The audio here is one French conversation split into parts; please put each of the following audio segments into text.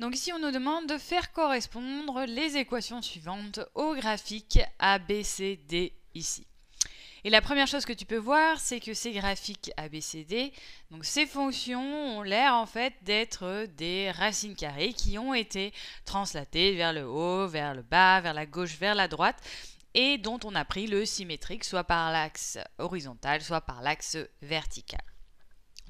Donc ici, on nous demande de faire correspondre les équations suivantes au graphique ABCD ici. Et la première chose que tu peux voir, c'est que ces graphiques ABCD, donc ces fonctions ont l'air en fait d'être des racines carrées qui ont été translatées vers le haut, vers le bas, vers la gauche, vers la droite et dont on a pris le symétrique, soit par l'axe horizontal, soit par l'axe vertical.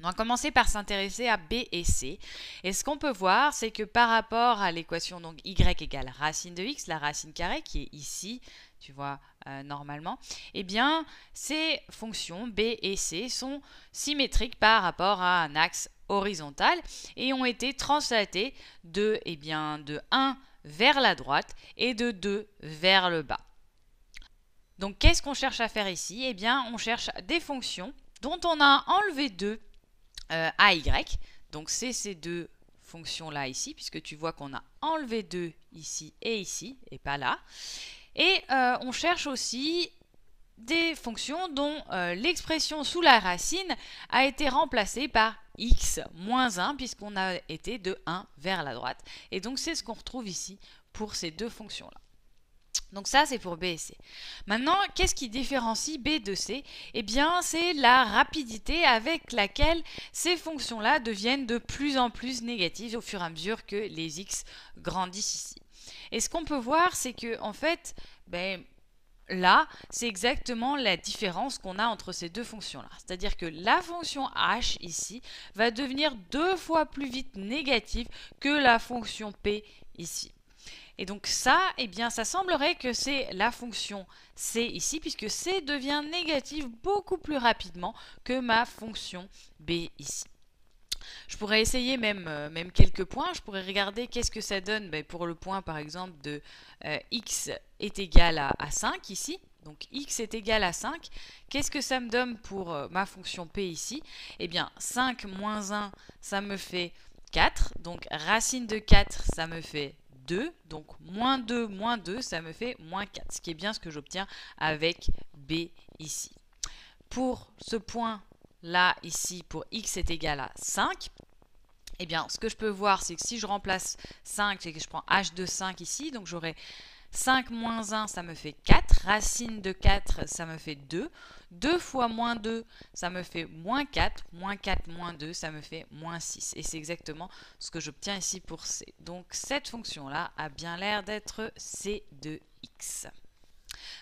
On va commencer par s'intéresser à B et C. Et ce qu'on peut voir, c'est que par rapport à l'équation donc y égale racine de x, la racine carrée qui est ici, tu vois, euh, normalement, eh bien, ces fonctions B et C sont symétriques par rapport à un axe horizontal et ont été translatées de, eh bien, de 1 vers la droite et de 2 vers le bas. Donc, qu'est-ce qu'on cherche à faire ici Eh bien, on cherche des fonctions dont on a enlevé 2 euh, a, Y, Donc c'est ces deux fonctions-là ici, puisque tu vois qu'on a enlevé 2 ici et ici, et pas là. Et euh, on cherche aussi des fonctions dont euh, l'expression sous la racine a été remplacée par x moins 1 puisqu'on a été de 1 vers la droite. Et donc c'est ce qu'on retrouve ici pour ces deux fonctions-là. Donc ça, c'est pour B et C. Maintenant, qu'est-ce qui différencie B de C Eh bien, c'est la rapidité avec laquelle ces fonctions-là deviennent de plus en plus négatives au fur et à mesure que les x grandissent ici. Et ce qu'on peut voir, c'est que, en fait, ben, là, c'est exactement la différence qu'on a entre ces deux fonctions-là. C'est-à-dire que la fonction h ici va devenir deux fois plus vite négative que la fonction p ici. Et donc ça, eh bien, ça semblerait que c'est la fonction c ici, puisque c devient négatif beaucoup plus rapidement que ma fonction b ici. Je pourrais essayer même, euh, même quelques points, je pourrais regarder qu'est-ce que ça donne ben, pour le point par exemple de euh, x est égal à, 5 ici, donc x est égal à 5. Qu'est-ce que ça me donne pour euh, ma fonction p ici Eh bien, 5 moins 1, ça me fait 4. Donc racine de 4, ça me fait donc moins 2, moins 2, ça me fait moins 4. Ce qui est bien ce que j'obtiens avec B ici. Pour ce point là, ici, pour x est égal à 5, eh bien, ce que je peux voir, c'est que si je remplace 5, c'est que je prends h de 5 ici, donc j'aurai 5 moins 1, ça me fait 4. Racine de 4, ça me fait 2. 2 fois moins 2, ça me fait moins 4. Moins 4, moins 2, ça me fait moins 6. Et c'est exactement ce que j'obtiens ici pour C. Donc cette fonction-là a bien l'air d'être C de x.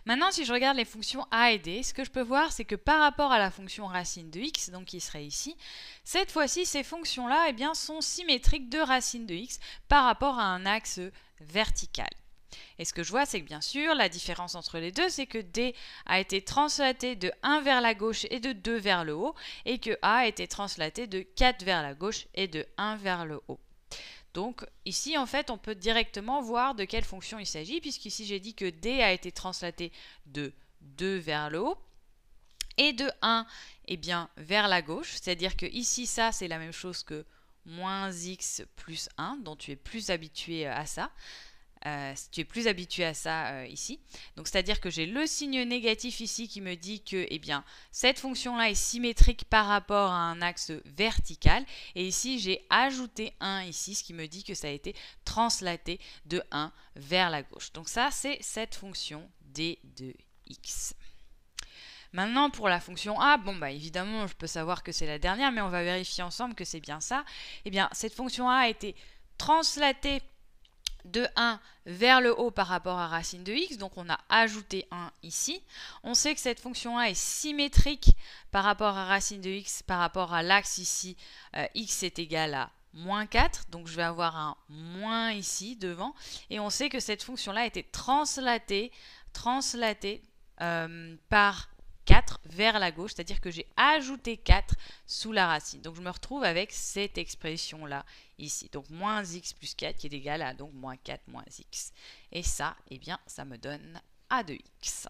Maintenant, si je regarde les fonctions a et d, ce que je peux voir, c'est que par rapport à la fonction racine de x, donc qui serait ici, cette fois-ci, ces fonctions-là eh sont symétriques de racine de x par rapport à un axe vertical. Et ce que je vois, c'est que bien sûr, la différence entre les deux, c'est que D a été translaté de 1 vers la gauche et de 2 vers le haut, et que A a été translaté de 4 vers la gauche et de 1 vers le haut. Donc ici, en fait, on peut directement voir de quelle fonction il s'agit, puisqu'ici j'ai dit que D a été translaté de 2 vers le haut et de 1 eh bien, vers la gauche. C'est-à-dire que ici, ça, c'est la même chose que moins x plus 1, dont tu es plus habitué à ça si euh, tu es plus habitué à ça euh, ici. Donc c'est-à-dire que j'ai le signe négatif ici qui me dit que eh bien, cette fonction-là est symétrique par rapport à un axe vertical. Et ici, j'ai ajouté 1 ici, ce qui me dit que ça a été translaté de 1 vers la gauche. Donc ça, c'est cette fonction d de x. Maintenant, pour la fonction a, bon bah évidemment, je peux savoir que c'est la dernière, mais on va vérifier ensemble que c'est bien ça. Eh bien, cette fonction a a été translatée de 1 vers le haut par rapport à racine de x, donc on a ajouté 1 ici. On sait que cette fonction a est symétrique par rapport à racine de x, par rapport à l'axe ici, euh, x est égal à moins 4, donc je vais avoir un moins ici devant, et on sait que cette fonction-là a été translatée, translatée euh, par 4 vers la gauche, c'est-à-dire que j'ai ajouté 4 sous la racine. Donc je me retrouve avec cette expression-là ici. Donc moins x plus 4 qui est égal à donc moins 4 moins x. Et ça, eh bien, ça me donne a de x.